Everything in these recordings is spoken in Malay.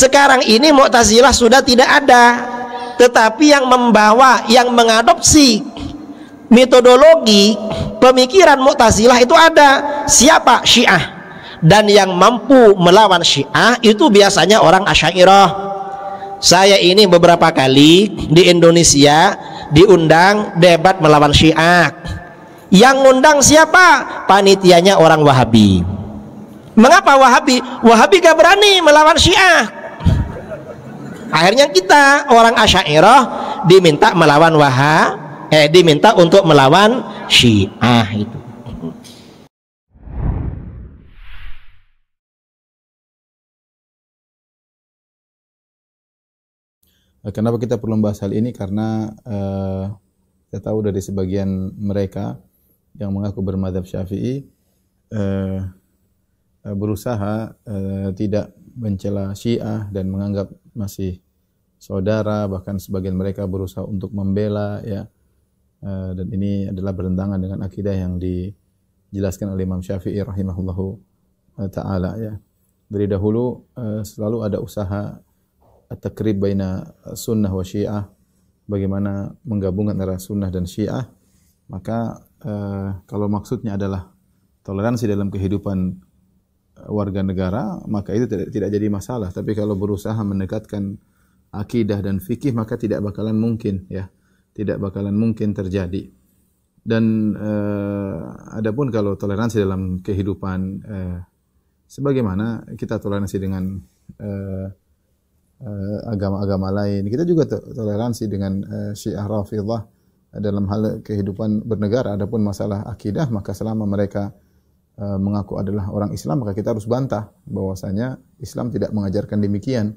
Sekarang ini Mu'tazilah sudah tidak ada. Tetapi yang membawa, yang mengadopsi metodologi pemikiran Mu'tazilah itu ada. Siapa? Syiah. Dan yang mampu melawan Syiah itu biasanya orang Asyairah. Saya ini beberapa kali di Indonesia diundang debat melawan Syiah. Yang undang siapa? Panitianya orang Wahabi. Mengapa Wahabi? Wahabi gak berani melawan Syiah akhirnya kita orang asyairah diminta melawan waha eh diminta untuk melawan syiah itu eh, Kenapa kita perlu membahas hal ini? Karena uh, kita tahu dari sebagian mereka yang mengaku bermadhab syafi'i uh, berusaha uh, tidak mencela syiah dan menganggap masih saudara bahkan sebagian mereka berusaha untuk membela ya eh, dan ini adalah berdentangan dengan akidah yang dijelaskan oleh Imam Syafi'i rahimahullahu eh, taala ya dari dahulu eh, selalu ada usaha takrib baina sunnah wa syiah bagaimana menggabungkan antara sunnah dan syiah maka kalau maksudnya adalah toleransi dalam kehidupan warga negara maka itu tidak, tidak jadi masalah tapi kalau berusaha mendekatkan akidah dan fikih maka tidak bakalan mungkin ya tidak bakalan mungkin terjadi dan eh, adapun kalau toleransi dalam kehidupan eh, sebagaimana kita toleransi dengan agama-agama eh, eh, lain kita juga toleransi dengan eh, syiah rafidah dalam hal kehidupan bernegara adapun masalah akidah maka selama mereka Uh, mengaku adalah orang Islam maka kita harus bantah bahwasanya Islam tidak mengajarkan demikian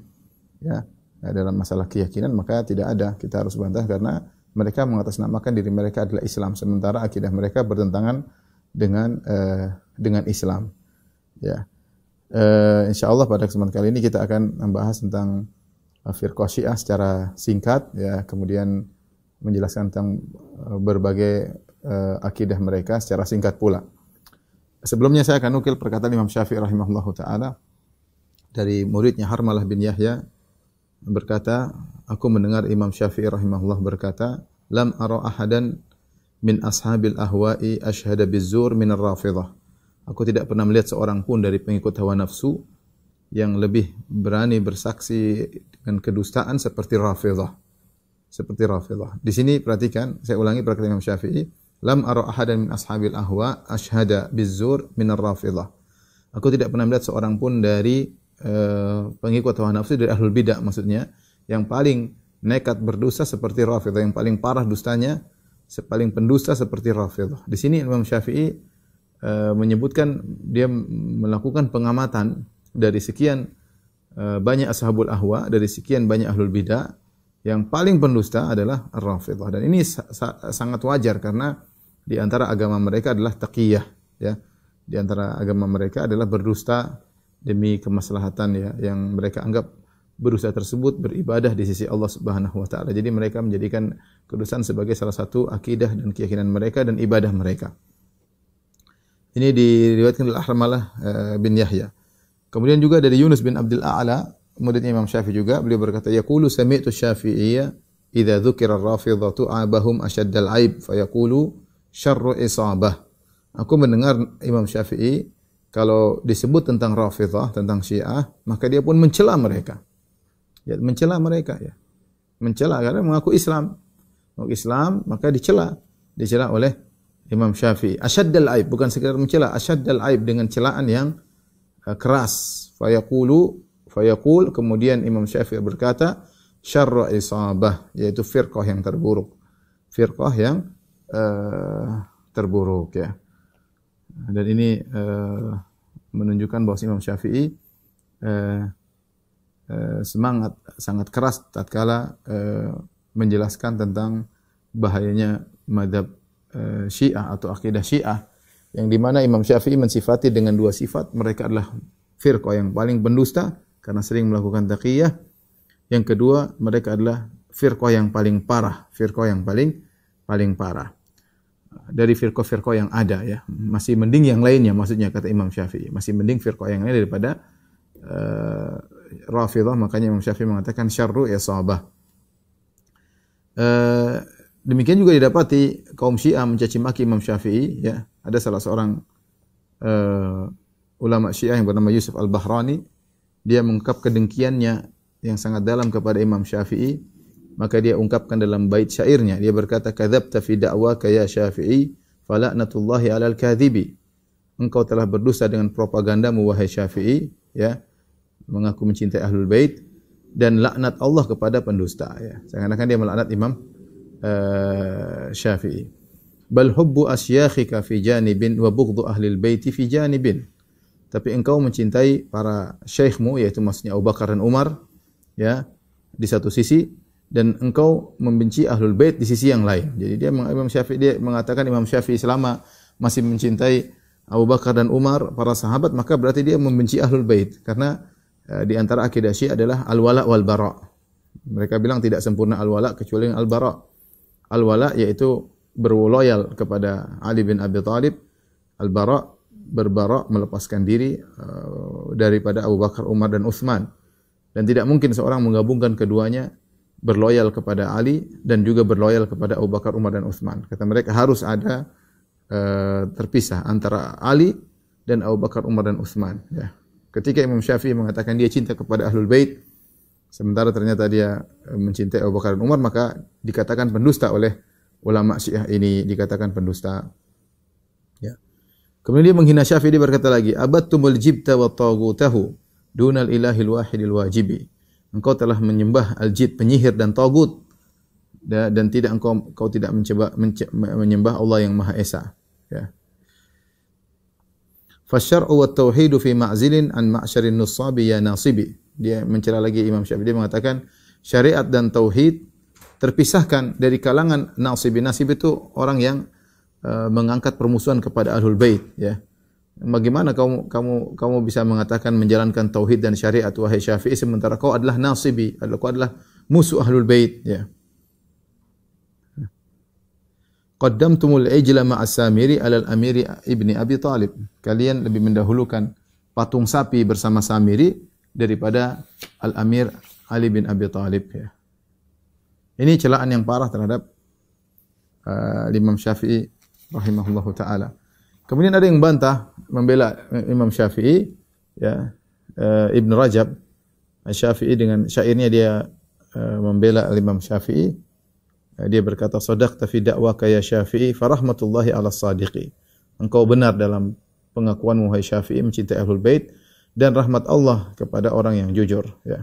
ya dalam masalah keyakinan maka tidak ada kita harus bantah karena mereka mengatasnamakan diri mereka adalah Islam sementara akidah mereka bertentangan dengan uh, dengan Islam ya uh, insyaallah pada kesempatan kali ini kita akan membahas tentang uh, firqah Syiah secara singkat ya kemudian menjelaskan tentang uh, berbagai uh, akidah mereka secara singkat pula Sebelumnya saya akan nukil perkataan Imam Syafi'i rahimahullahu taala dari muridnya Harmalah bin Yahya berkata, aku mendengar Imam Syafi'i rahimahullah berkata, lam ara ahadan min ashabil ahwa'i ashhada bizur min ar-rafidhah. Aku tidak pernah melihat seorang pun dari pengikut hawa nafsu yang lebih berani bersaksi dengan kedustaan seperti Rafidhah. Seperti Rafidhah. Di sini perhatikan, saya ulangi perkataan Imam Syafi'i. Lam ara ahadan min ashabil ahwa ashhada bizur min ar Aku tidak pernah melihat seorang pun dari uh, pengikut hawa nafsu dari ahlul bidah maksudnya yang paling nekat berdusta seperti Rafidah yang paling parah dustanya sepaling pendusta seperti Rafidah. Di sini Imam Syafi'i e, menyebutkan dia melakukan pengamatan dari sekian e, banyak ashabul ahwa, dari sekian banyak ahlul bidah yang paling pendusta adalah Rafidah. Dan ini sa sa sangat wajar karena di antara agama mereka adalah taqiyah ya di antara agama mereka adalah berdusta demi kemaslahatan ya yang mereka anggap berusaha tersebut beribadah di sisi Allah Subhanahu wa taala jadi mereka menjadikan kedustaan sebagai salah satu akidah dan keyakinan mereka dan ibadah mereka ini diriwayatkan oleh Ahramalah eh, bin Yahya kemudian juga dari Yunus bin Abdul A'la muridnya Imam Syafi'i juga beliau berkata yaqulu sami'tu syafi'iyya idza dzukira ar-rafidatu abahum ashaddal aib fa yaqulu syarru isabah. Aku mendengar Imam Syafi'i kalau disebut tentang Rafidhah, tentang Syiah, maka dia pun mencela mereka. Ya, mencela mereka ya. Mencela karena mengaku Islam. Mengaku Islam maka dicela, dicela oleh Imam Syafi'i. Asyaddal aib bukan sekadar mencela, asyaddal aib dengan celaan yang eh, keras. Fa yaqulu fa yaqul kemudian Imam Syafi'i berkata syarru isabah yaitu firqah yang terburuk. Firqah yang Eh, terburuk ya. Dan ini eh, menunjukkan bahawa Imam Syafi'i eh, semangat sangat keras tatkala menjelaskan tentang bahayanya madhab Syiah atau akidah Syiah yang di mana Imam Syafi'i mensifati dengan dua sifat mereka adalah firqa yang paling pendusta karena sering melakukan taqiyah yang kedua mereka adalah firqa yang paling parah firqa yang paling paling parah dari firqo-firqo yang ada ya. Masih mending yang lainnya maksudnya kata Imam Syafi'i. Masih mending firqo yang lain daripada uh, Rafidhah makanya Imam Syafi'i mengatakan syarru ya Uh, demikian juga didapati kaum Syiah mencaci maki Imam Syafi'i ya. Ada salah seorang uh, ulama Syiah yang bernama Yusuf Al-Bahrani dia mengungkap kedengkiannya yang sangat dalam kepada Imam Syafi'i maka dia ungkapkan dalam bait syairnya dia berkata kadzabta fi da'waka ya syafi'i falaknatullahi 'alal kadhibi engkau telah berdusta dengan propaganda mu wahai syafi'i ya mengaku mencintai ahlul bait dan laknat Allah kepada pendusta ya seakan-akan dia melaknat imam uh, syafi'i bal hubbu asyakhika fi janibin wa bughdhu ahli al bait fi janibin tapi engkau mencintai para syekhmu yaitu maksudnya Abu Bakar dan Umar ya di satu sisi dan engkau membenci ahlul bait di sisi yang lain. Jadi dia Imam Syafi'i dia mengatakan Imam Syafi'i selama masih mencintai Abu Bakar dan Umar para sahabat maka berarti dia membenci ahlul bait karena e, di antara akidah Syiah adalah al wala wal bara. Mereka bilang tidak sempurna al wala kecuali al bara. Al wala yaitu berloyal kepada Ali bin Abi Thalib, al bara berbara melepaskan diri e, daripada Abu Bakar, Umar dan Utsman. Dan tidak mungkin seorang menggabungkan keduanya berloyal kepada Ali dan juga berloyal kepada Abu Bakar, Umar dan Uthman. Kata mereka harus ada uh, terpisah antara Ali dan Abu Bakar, Umar dan Uthman. Ya. Ketika Imam Syafi'i mengatakan dia cinta kepada Ahlul Bait, sementara ternyata dia eh, mencintai Abu Bakar dan Umar, maka dikatakan pendusta oleh ulama Syiah ini dikatakan pendusta. Ya. Kemudian dia menghina Syafi'i dia berkata lagi, "Abattumul jibta wa tagutahu dunal ilahil wahidil wajibi." engkau telah menyembah al-jid penyihir dan tagut ya, dan tidak engkau kau tidak mencoba menyembah Allah yang Maha Esa ya Fasyar'u wa tauhidu fi ma'zilin an ma'syarin nusabi ya nasibi dia mencela lagi Imam Syafi'i dia mengatakan syariat dan tauhid terpisahkan dari kalangan nasibi nasib itu orang yang uh, mengangkat permusuhan kepada ahlul bait ya Bagaimana kamu kamu kamu bisa mengatakan menjalankan tauhid dan syariat wahai Syafi'i sementara kau adalah nasibi, adalah kau adalah musuh ahlul bait, ya. Qaddamtumul ijla ma'as samiri alal amiri ibni Abi Talib. Kalian lebih mendahulukan patung sapi bersama Samiri daripada Al-Amir Ali bin Abi Talib. Ya. Ini celaan yang parah terhadap uh, Imam Syafi'i rahimahullahu ta'ala. Kemudian ada yang bantah membela Imam Syafi'i ya uh, Ibn Rajab Syafi'i dengan syairnya dia uh, membela Imam Syafi'i uh, dia berkata sadaqta fi da'waka ya Syafi'i farahmatullahi ala sadiqi engkau benar dalam pengakuan wahai Syafi'i mencintai Ahlul Bait dan rahmat Allah kepada orang yang jujur ya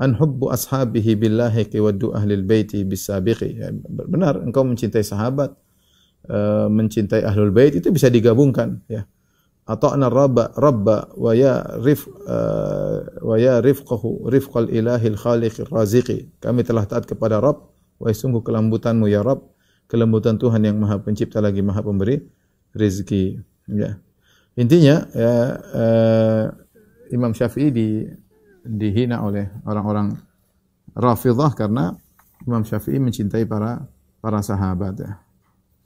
an hubbu ashabihi billahi qiwaddu ahli albayti bisabiqi ya, benar engkau mencintai sahabat mencintai ahlul bait itu bisa digabungkan ya أطعنا الرب رب ويا رف ويا رفقه رفق الإله الخالق الرازق kami telah taat kepada Rabb wahai sungguh kelembutanmu ya Rabb kelembutan Tuhan yang maha pencipta lagi maha pemberi rezeki ya intinya ya, uh, Imam Syafi'i di dihina oleh orang-orang Rafidhah karena Imam Syafi'i mencintai para para sahabat ya.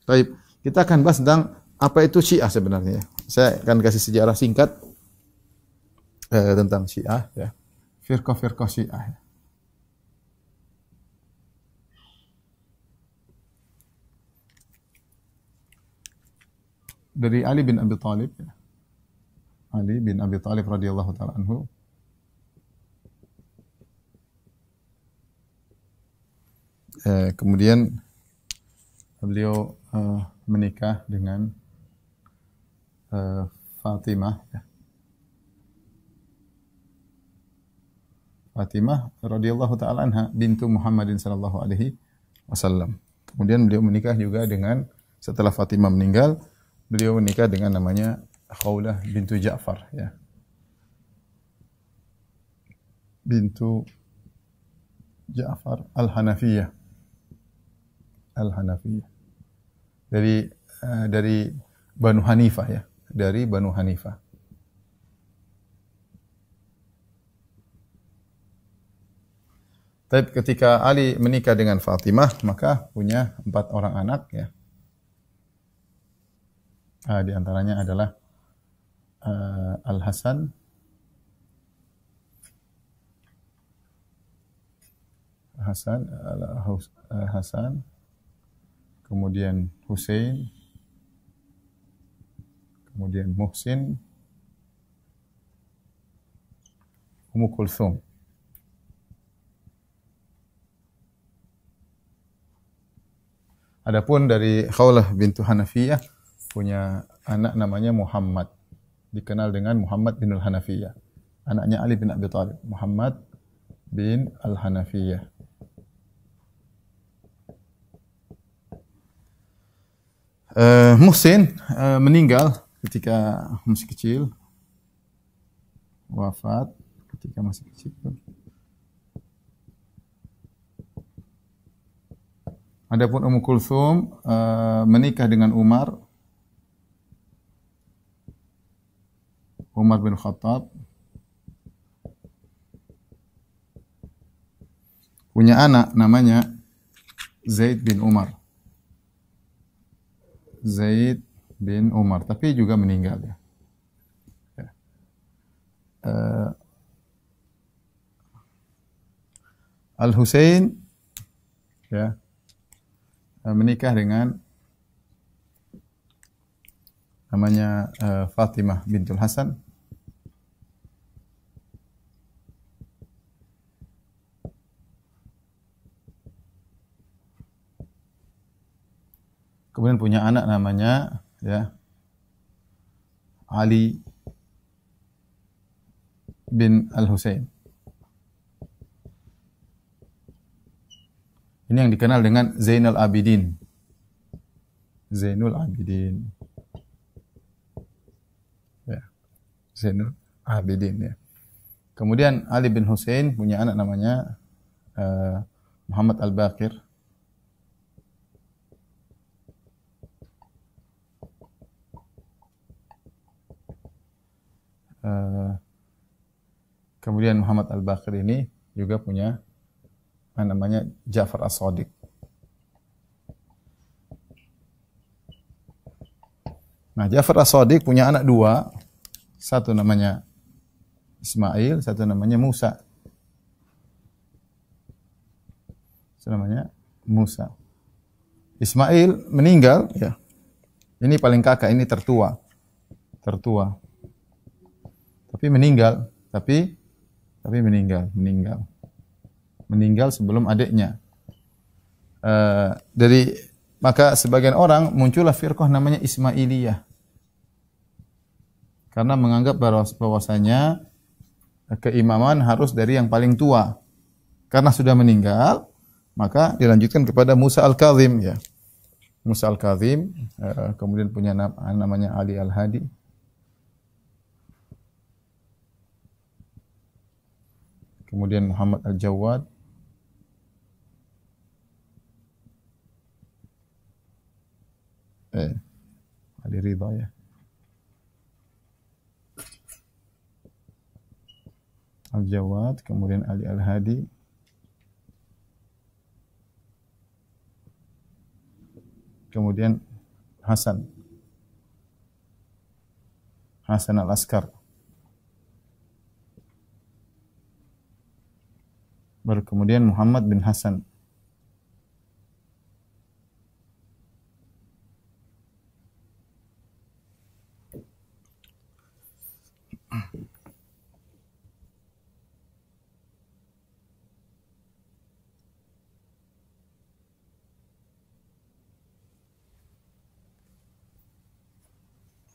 Baik, kita akan bahas tentang apa itu Syiah sebenarnya? Saya akan kasih sejarah singkat eh, tentang Syiah ya. Firqah-firqah Syiah. Ya. Dari Ali bin Abi Thalib ya. Ali bin Abi Thalib radhiyallahu taala anhu eh, kemudian beliau eh, menikah dengan Fatimah Fatimah radhiyallahu taala anha bintu Muhammadin sallallahu alaihi wasallam. Kemudian beliau menikah juga dengan setelah Fatimah meninggal, beliau menikah dengan namanya Khawlah bintu Ja'far ya. Bintu Ja'far Al-Hanafiyah. Al-Hanafiyah. Dari uh, dari Banu Hanifah ya dari Banu Hanifah. Tapi ketika Ali menikah dengan Fatimah, maka punya empat orang anak. Ya. Uh, di antaranya adalah uh, ah, Al Hasan, Hasan, Hasan, kemudian Hussein, kemudian Muhsin Ummu Kulthum Adapun dari Khawlah bintu Hanafiyah punya anak namanya Muhammad dikenal dengan Muhammad bin Al-Hanafiyah anaknya Ali bin Abi Talib Muhammad bin Al-Hanafiyah Uh, eh, Muhsin uh, eh, meninggal ketika masih kecil wafat ketika masih kecil Adapun Ummu Kulthum uh, menikah dengan Umar Umar bin Khattab punya anak namanya Zaid bin Umar Zaid bin Umar, tapi juga meninggal ya. Uh, Al Husain ya, eh, ya eh, menikah dengan namanya uh, Fatimah bintul Hasan kemudian punya anak namanya ya Ali bin Al Hussein. Ini yang dikenal dengan Zainal Abidin. Zainul Abidin. Ya. Zainul Abidin ya. Kemudian Ali bin Hussein punya anak namanya uh, Muhammad Al-Baqir. Eh, kemudian Muhammad Al-Bakir ini juga punya namanya Ja'far As-Sadiq. Nah, Ja'far As-Sadiq punya anak dua. Satu namanya Ismail, satu namanya Musa. Satu namanya Musa. Ismail meninggal, ya. Ini paling kakak, ini tertua. Tertua tapi meninggal tapi tapi meninggal meninggal meninggal sebelum adiknya uh, eh, dari maka sebagian orang muncullah firqah namanya Ismailiyah karena menganggap bahwasanya eh, keimaman harus dari yang paling tua karena sudah meninggal maka dilanjutkan kepada Musa Al-Kazim ya Musa Al-Kazim uh, eh, kemudian punya nama, namanya Ali Al-Hadi kemudian Muhammad Al-Jawad eh Ali Ridha ya Al-Jawad kemudian Ali Al-Hadi kemudian Hasan Hasan Al-Askar baru kemudian Muhammad bin Hasan.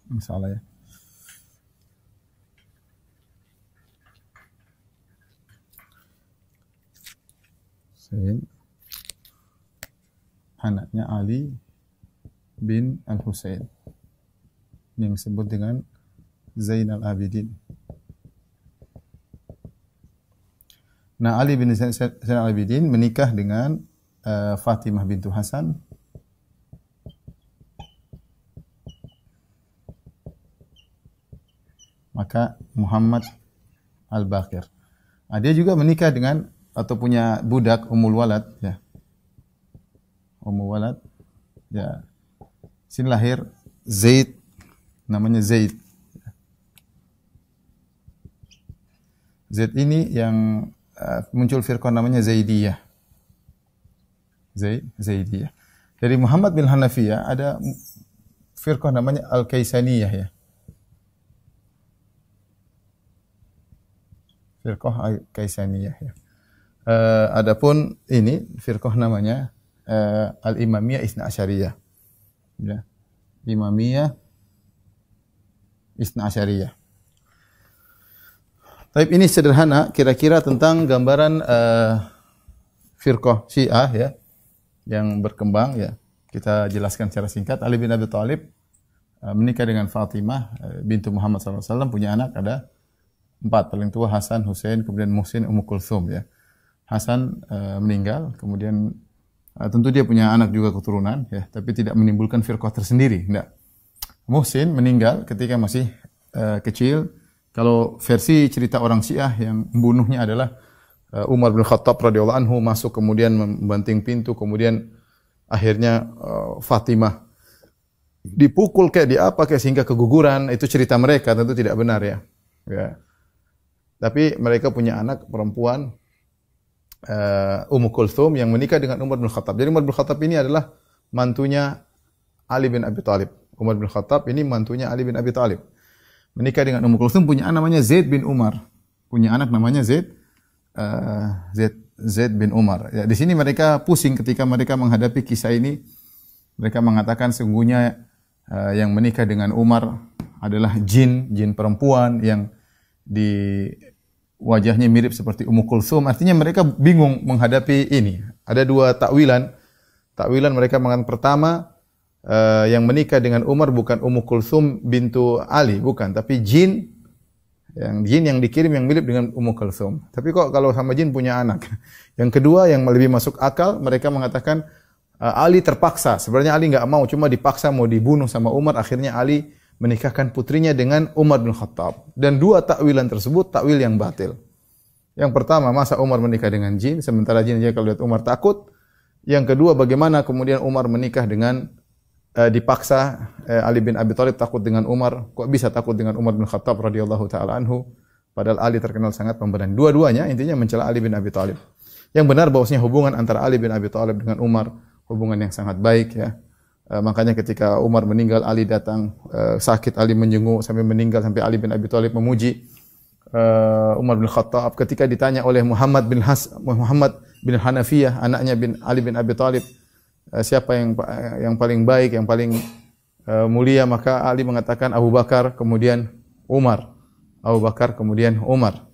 Insyaallah ya. Husain anaknya Ali bin Al hussein yang disebut dengan Zainal Abidin. Nah Ali bin Zainal Abidin menikah dengan uh, Fatimah bintu Hasan maka Muhammad Al-Baqir. Nah, dia juga menikah dengan atau punya budak umul walad ya. Umul walad ya. Sini lahir Zaid namanya Zaid. Zaid ini yang uh, muncul firqah namanya Zaidiyah. Zaid Zaidiyah. Dari Muhammad bin Hanafiyah ada firqah namanya Al-Kaisaniyah ya. Firqah Al-Kaisaniyah ya. Uh, adapun ini firqah namanya uh, Al-Imamiyah Isna Asyariyah. Ya. Imamiyah Isna Asyariyah. Baik, ini sederhana kira-kira tentang gambaran uh, firqah Syiah ya yang berkembang ya. Kita jelaskan secara singkat Ali bin Abi Thalib uh, menikah dengan Fatimah bintu Muhammad sallallahu alaihi wasallam punya anak ada empat paling tua Hasan, Hussein, kemudian Muhsin, Ummu Kulsum ya. Uh, Hasan eh, meninggal, kemudian eh, tentu dia punya anak juga keturunan, ya, tapi tidak menimbulkan firqah tersendiri. Tidak. Muhsin meninggal ketika masih eh, kecil. Kalau versi cerita orang Syiah yang membunuhnya adalah Umar bin Khattab radhiyallahu anhu masuk kemudian membanting pintu, kemudian akhirnya Fatimah dipukul kayak di apa kayak sehingga keguguran itu cerita mereka tentu tidak benar ya. ya. Tapi mereka punya anak perempuan uh, Ummu Kulthum yang menikah dengan Umar bin Khattab. Jadi Umar bin Khattab ini adalah mantunya Ali bin Abi Talib. Umar bin Khattab ini mantunya Ali bin Abi Talib. Menikah dengan Ummu Kulthum punya anak namanya Zaid bin Umar. Punya anak namanya Zaid uh, Zaid, Zaid bin Umar. Ya, di sini mereka pusing ketika mereka menghadapi kisah ini. Mereka mengatakan sesungguhnya uh, yang menikah dengan Umar adalah jin, jin perempuan yang di wajahnya mirip seperti Ummu Kulsum. Artinya mereka bingung menghadapi ini. Ada dua takwilan. Takwilan mereka mengatakan pertama uh, yang menikah dengan Umar bukan Ummu Kulsum bintu Ali, bukan, tapi jin yang jin yang dikirim yang mirip dengan Ummu Kulsum. Tapi kok kalau sama jin punya anak? Yang kedua yang lebih masuk akal mereka mengatakan uh, Ali terpaksa. Sebenarnya Ali tidak mau, cuma dipaksa mau dibunuh sama Umar, akhirnya Ali menikahkan putrinya dengan Umar bin Khattab. Dan dua takwilan tersebut takwil yang batil. Yang pertama, masa Umar menikah dengan jin, sementara jin dia kalau lihat Umar takut. Yang kedua, bagaimana kemudian Umar menikah dengan eh, dipaksa eh, Ali bin Abi Thalib takut dengan Umar, kok bisa takut dengan Umar bin Khattab radhiyallahu taala anhu? Padahal Ali terkenal sangat pemberani. Dua-duanya intinya mencela Ali bin Abi Thalib. Yang benar bahwasanya hubungan antara Ali bin Abi Thalib dengan Umar hubungan yang sangat baik ya. Uh, makanya ketika Umar meninggal Ali datang uh, sakit Ali menjenguk sampai meninggal sampai Ali bin Abi Thalib memuji uh, Umar bin Khattab ketika ditanya oleh Muhammad bin Has Muhammad bin Hanafiyah anaknya bin Ali bin Abi Thalib uh, siapa yang uh, yang paling baik yang paling uh, mulia maka Ali mengatakan Abu Bakar kemudian Umar Abu Bakar kemudian Umar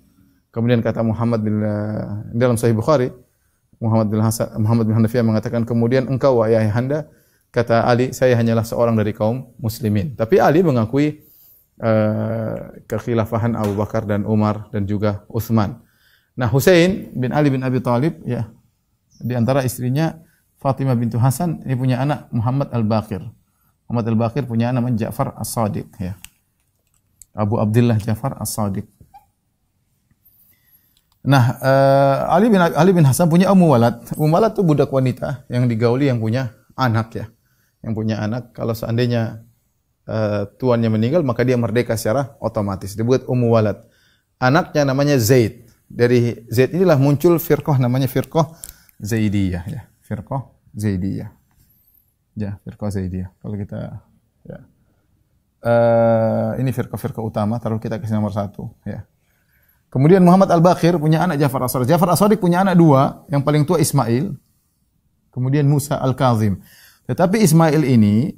kemudian kata Muhammad bin uh, dalam Sahih Bukhari Muhammad bin Hasan Muhammad bin Hanafiyah mengatakan kemudian engkau wahai ayahanda kata Ali, saya hanyalah seorang dari kaum muslimin. Tapi Ali mengakui uh, kekhilafahan Abu Bakar dan Umar dan juga Uthman. Nah Hussein bin Ali bin Abi Talib, ya, di antara istrinya Fatimah bintu Hasan, ini punya anak Muhammad Al-Baqir. Muhammad Al-Baqir punya anak Ja'far As-Sadiq. Ya. Abu Abdullah Ja'far As-Sadiq. Nah, uh, Ali bin Ali bin Hasan punya Ummu Walad. Ummu Walad itu budak wanita yang digauli yang punya anak ya. Uh, yang punya anak kalau seandainya uh, tuannya meninggal maka dia merdeka secara otomatis Dia buat umu walad anaknya namanya Zaid dari Zaid inilah muncul firqah namanya firqah Zaidiyah ya firqah Zaidiyah ya firqah Zaidiyah kalau kita ya uh, ini firqah-firqah utama taruh kita ke nomor satu ya Kemudian Muhammad Al-Bakir punya anak Jafar As-Sadiq. Jafar As-Sadiq punya anak dua, yang paling tua Ismail. Kemudian Musa Al-Kazim. Tetapi Ismail ini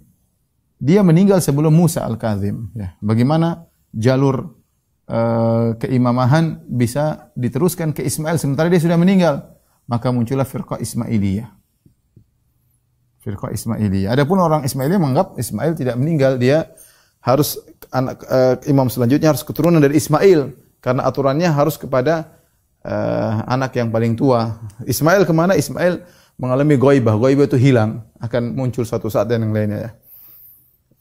dia meninggal sebelum Musa Al-Kazim ya. Bagaimana jalur uh, keimamahan bisa diteruskan ke Ismail sementara dia sudah meninggal? Maka muncullah firqah Ismailiyah. Firqah Ismailiyah. Adapun orang Ismailiyah menganggap Ismail tidak meninggal, dia harus anak uh, imam selanjutnya harus keturunan dari Ismail karena aturannya harus kepada uh, anak yang paling tua. Ismail kemana? Ismail Ismail mengalami goibah. Goibah itu hilang, akan muncul satu saat dan yang lainnya. Ya.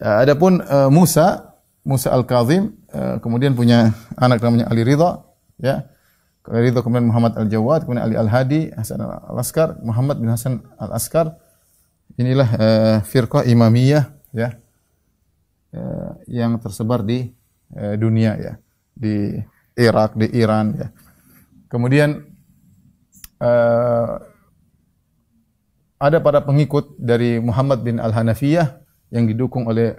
ya adapun uh, Musa, Musa Al-Kazim, uh, kemudian punya anak namanya Ali Ridha, ya. Ali Ridha kemudian Muhammad Al-Jawad, kemudian Ali Al-Hadi, Hasan Al-Askar, Muhammad bin Hasan Al-Askar. Inilah uh, firqah imamiyah, ya. Uh, yang tersebar di uh, dunia, ya. Di Irak, di Iran, ya. Kemudian, ada para pengikut dari Muhammad bin Al-Hanafiyah yang didukung oleh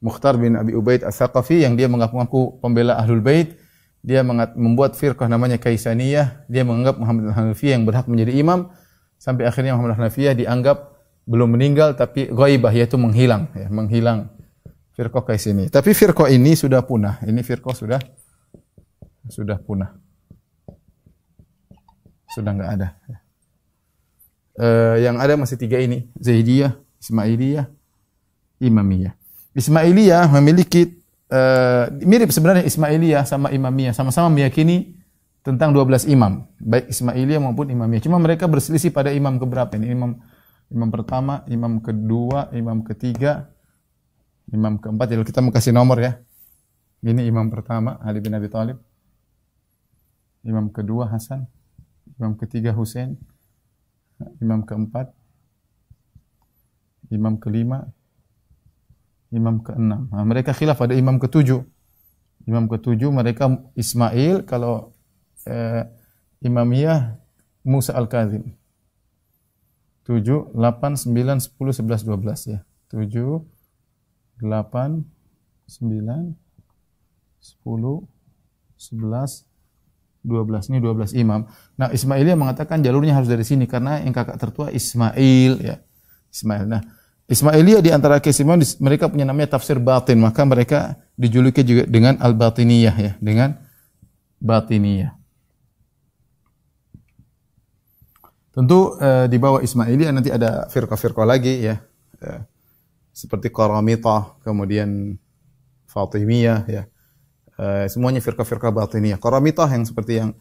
Mukhtar bin Abi Ubaid As-Saqafi yang dia mengaku mengaku pembela Ahlul Bait. Dia membuat firqah namanya Kaisaniyah. Dia menganggap Muhammad Al-Hanafiyah yang berhak menjadi imam. Sampai akhirnya Muhammad Al-Hanafiyah dianggap belum meninggal tapi ghaibah yaitu menghilang. Ya, menghilang firqah Kaisani. Tapi firqah ini sudah punah. Ini firqah sudah sudah punah. Sudah enggak ada. Ya. Eh, yang ada masih tiga ini. Zaidiyah, Ismailiyah, Imamiyah. Ismailiyah memiliki uh, mirip sebenarnya Ismailiyah sama Imamiyah. Sama-sama meyakini tentang 12 imam. Baik Ismailiyah maupun Imamiyah. Cuma mereka berselisih pada imam keberapa ini. Imam imam pertama, imam kedua, imam ketiga, imam keempat. Jadi kita mau kasih nomor ya. Ini imam pertama, Ali bin Abi Thalib. Imam kedua, Hasan. Imam ketiga, Hussein imam keempat, imam kelima, imam keenam. Nah, ha, mereka khilaf ada imam ketujuh. Imam ketujuh mereka Ismail kalau eh, imamiyah Musa al Kazim. Tujuh, lapan, sembilan, sepuluh, sebelas, dua belas ya. Tujuh, lapan, sembilan, sepuluh, sebelas, 12 ini 12 imam. Nah, Ismail yang mengatakan jalurnya harus dari sini karena yang kakak tertua Ismail ya. Ismail. Nah, Ismailiyah di antara kesimpulan mereka punya namanya tafsir batin, maka mereka dijuluki juga dengan al-batiniyah ya, dengan batiniyah. Tentu e, di bawah Ismailiyah nanti ada firqa-firqa lagi ya. Eh, seperti Qaramithah, kemudian Fatimiyah ya. Eh, semuanya firqah-firqah batiniyah. Qaramithah yang seperti yang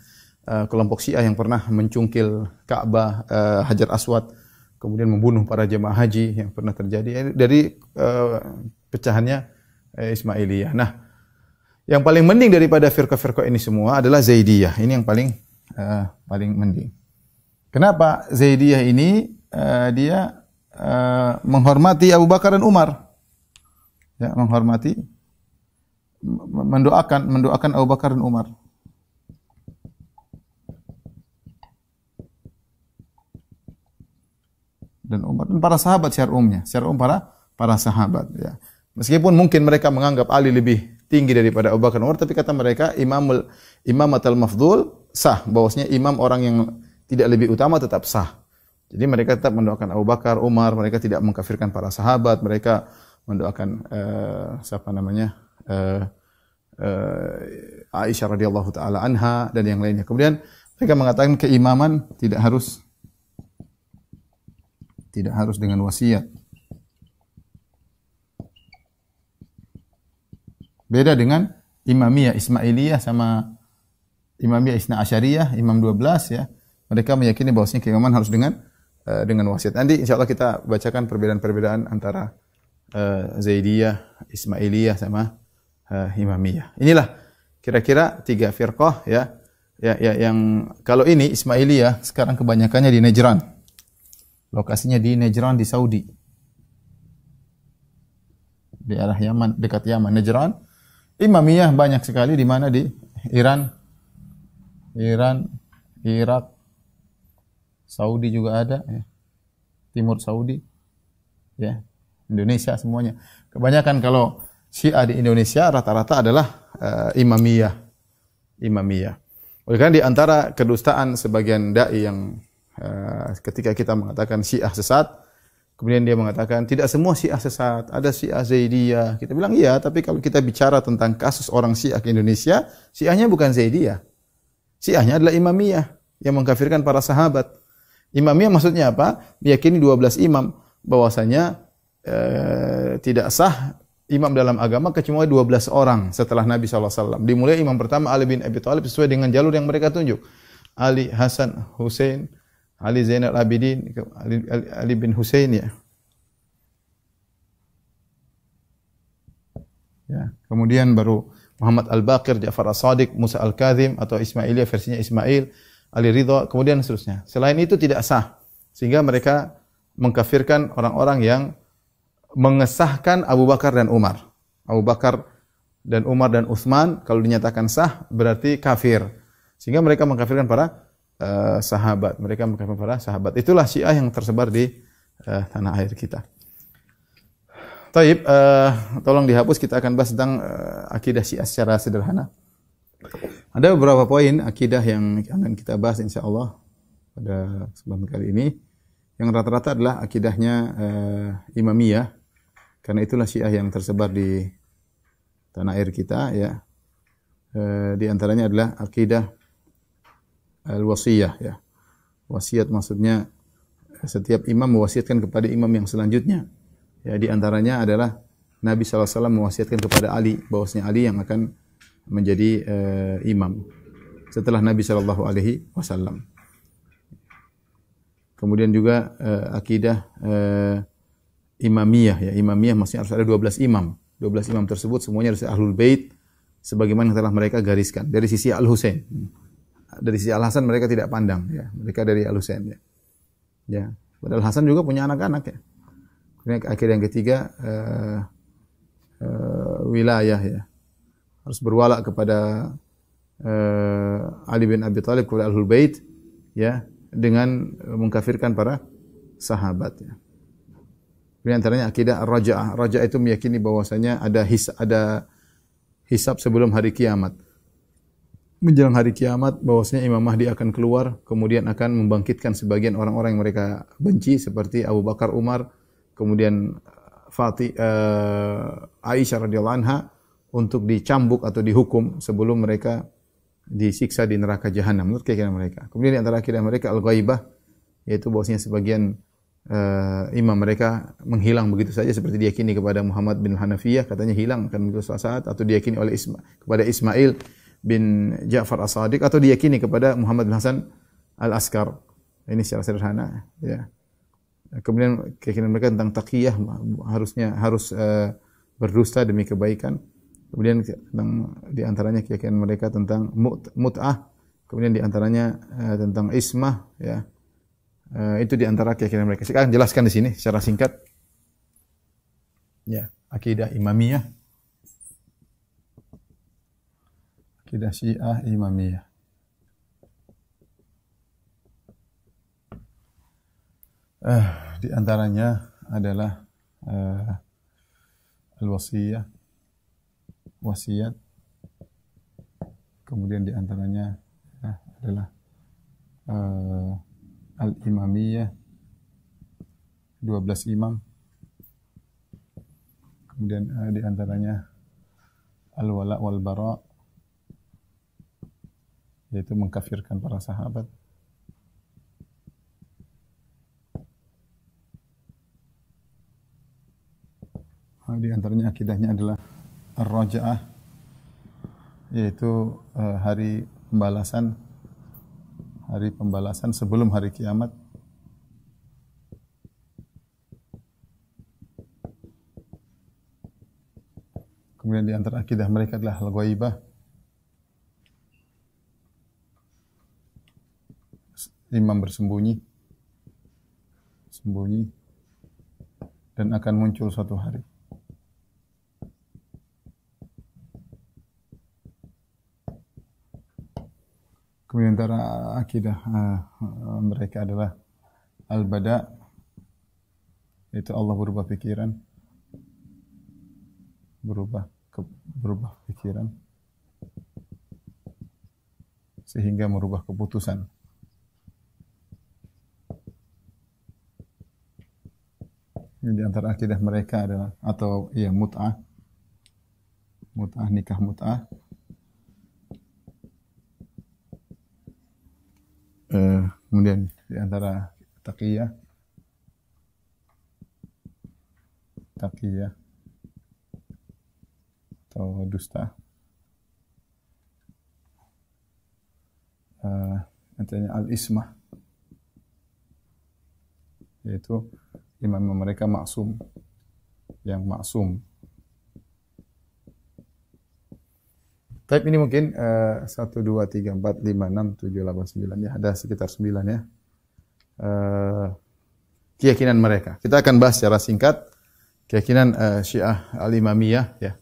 uh, kelompok Syiah yang pernah mencungkil Ka'bah uh, eh, Hajar Aswad kemudian membunuh para jemaah haji yang pernah terjadi dari uh, pecahannya uh, Ismailiyah. Nah, yang paling mending daripada firqah-firqah ini semua adalah Zaidiyah. Ini yang paling uh, paling mending. Kenapa Zaidiyah ini uh, dia uh, menghormati Abu Bakar dan Umar? Ya, menghormati mendoakan mendoakan Abu Bakar dan Umar. dan Umar dan para sahabat secara umumnya, secara umum para para sahabat ya. Meskipun mungkin mereka menganggap Ali lebih tinggi daripada Abu Bakar Umar, tapi kata mereka Imamul Imamatul Mafdhul sah bahwasanya imam orang yang tidak lebih utama tetap sah. Jadi mereka tetap mendoakan Abu Bakar, Umar, mereka tidak mengkafirkan para sahabat, mereka mendoakan eh, siapa namanya? uh, uh, Aisyah radhiyallahu taala anha dan yang lainnya. Kemudian mereka mengatakan keimaman tidak harus tidak harus dengan wasiat. Beda dengan Imamiyah Ismailiyah sama Imamiyah Isna Asyariyah, Imam 12 ya. Mereka meyakini bahwasanya keimaman harus dengan uh, dengan wasiat. Nanti insyaallah kita bacakan perbedaan-perbedaan antara uh, Zaidiyah, Ismailiyah sama uh, Imamiyah. Inilah kira-kira tiga firqah ya. Ya, ya yang kalau ini Ismailiyah sekarang kebanyakannya di Najran. Lokasinya di Najran di Saudi. Di arah Yaman, dekat Yaman Najran. Imamiyah banyak sekali di mana di Iran Iran, Irak, Saudi juga ada, ya. Timur Saudi, ya, Indonesia semuanya. Kebanyakan kalau Syiah di Indonesia rata-rata adalah uh, Imamiyah. Imamiyah. Oleh karena di antara kedustaan sebagian dai yang uh, ketika kita mengatakan Syiah sesat, kemudian dia mengatakan tidak semua Syiah sesat, ada Syiah Zaidiyah. Kita bilang iya, tapi kalau kita bicara tentang kasus orang Syiah di Indonesia, Syiahnya bukan Zaidiyah. Syiahnya adalah Imamiyah yang mengkafirkan para sahabat. Imamiyah maksudnya apa? Meyakini 12 imam bahwasanya eh, tidak sah imam dalam agama kecuali 12 orang setelah Nabi saw. Dimulai imam pertama Ali bin Abi Thalib sesuai dengan jalur yang mereka tunjuk. Ali Hasan Hussein Ali Zainal Abidin Ali, Ali, Ali bin Hussein ya. Ya, kemudian baru Muhammad Al-Baqir, Ja'far As-Sadiq, Musa Al-Kazim atau Ismailiyah versinya Ismail, Ali Ridha, kemudian seterusnya. Selain itu tidak sah sehingga mereka mengkafirkan orang-orang yang mengesahkan Abu Bakar dan Umar. Abu Bakar dan Umar dan Uthman kalau dinyatakan sah berarti kafir. Sehingga mereka mengkafirkan para uh, sahabat. Mereka mengkafirkan para sahabat. Itulah syiah yang tersebar di uh, tanah air kita. Taib, uh, tolong dihapus. Kita akan bahas tentang uh, akidah syiah secara sederhana. Ada beberapa poin akidah yang akan kita bahas insya Allah pada kesempatan kali ini. Yang rata-rata adalah akidahnya uh, imamiyah. Karena itulah Syiah yang tersebar di tanah air kita ya. E, di antaranya adalah akidah al-wasiyah ya. Wasiat maksudnya eh, setiap imam mewasiatkan kepada imam yang selanjutnya. Ya di antaranya adalah Nabi SAW mewasiatkan kepada Ali bahwasanya Ali yang akan menjadi e, imam setelah Nabi saw. Kemudian juga e, akidah e, imamiyah ya imamiyah maksudnya harus ada 12 imam 12 imam tersebut semuanya dari ahlul bait sebagaimana telah mereka gariskan dari sisi al husain hmm. dari sisi al hasan mereka tidak pandang ya mereka dari al husain ya ya padahal hasan juga punya anak-anak ya Kemudian akhir yang ketiga uh, uh, wilayah ya harus berwala kepada uh, Ali bin Abi Thalib kepada Ahlul Bait ya dengan mengkafirkan para sahabat ya. Di antaranya akidah raja Raja'ah itu meyakini bahwasanya ada his ada hisab sebelum hari kiamat. Menjelang hari kiamat bahwasanya Imam Mahdi akan keluar kemudian akan membangkitkan sebagian orang-orang yang mereka benci seperti Abu Bakar Umar kemudian uh, Fatih uh, Aisyah radhiyallahu anha untuk dicambuk atau dihukum sebelum mereka disiksa di neraka jahanam menurut keyakinan mereka. Kemudian di antara keyakinan mereka al-ghaibah yaitu bahwasanya sebagian uh, imam mereka menghilang begitu saja seperti diyakini kepada Muhammad bin Hanafiyah katanya hilang akan begitu saat atau diyakini oleh Isma kepada Ismail bin Ja'far As-Sadiq atau diyakini kepada Muhammad bin Hasan Al-Askar ini secara sederhana ya kemudian keyakinan mereka tentang taqiyah harusnya harus uh, berdusta demi kebaikan kemudian tentang di antaranya keyakinan mereka tentang mut'ah mut kemudian di antaranya eh, tentang ismah ya Eh, itu di antara keyakinan mereka. Sekarang jelaskan di sini secara singkat. Ya, akidah imamiyah. Akidah Syiah imamiyah. Eh, di antaranya adalah uh, al-wasiyah wasiat kemudian di antaranya uh, adalah uh, Al-Imamiyah 12 imam kemudian uh, di antaranya Al-Wala wal Bara yaitu mengkafirkan para sahabat ah, di antaranya akidahnya adalah ar-raja'ah yaitu eh, hari pembalasan hari pembalasan sebelum hari kiamat Kemudian di antara akidah mereka adalah al-ghaibah. Imam bersembunyi. Sembunyi. Dan akan muncul suatu hari. Kemudian antara akidah uh, mereka adalah al-bada itu Allah berubah pikiran berubah ke, berubah pikiran sehingga merubah keputusan. Ini di antara akidah mereka adalah atau ya mut'ah mut'ah nikah mut'ah Eh, kemudian di antara taqiyah taqiyah atau dusta antaranya eh, uh, al-ismah yaitu imam mereka maksum yang maksum Tapi ini mungkin eh, satu dua tiga empat lima enam tujuh lapan sembilan ya ada sekitar sembilan ya uh, keyakinan mereka. Kita akan bahas secara singkat keyakinan uh, Syiah Alimamiyah ya.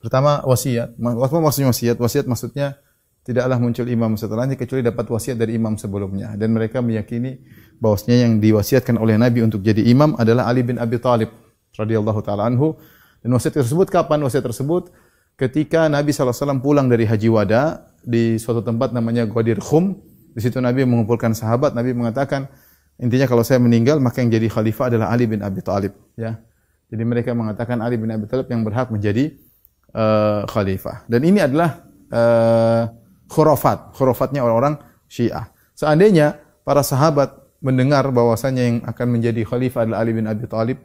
Pertama wasiat. Apa maksudnya wasiat? Wasiat maksudnya tidaklah muncul imam setelahnya kecuali dapat wasiat dari imam sebelumnya dan mereka meyakini bahasnya yang diwasiatkan oleh Nabi untuk jadi imam adalah Ali bin Abi Talib radhiyallahu taalaanhu dan wasiat tersebut kapan wasiat tersebut ketika Nabi SAW pulang dari Haji Wada di suatu tempat namanya Ghadir Khum. Di situ Nabi mengumpulkan sahabat. Nabi mengatakan, intinya kalau saya meninggal, maka yang jadi khalifah adalah Ali bin Abi Thalib. Ya. Jadi mereka mengatakan Ali bin Abi Thalib yang berhak menjadi uh, khalifah. Dan ini adalah uh, khurafat. Khurafatnya orang-orang Syiah. Seandainya para sahabat mendengar bahwasanya yang akan menjadi khalifah adalah Ali bin Abi Thalib,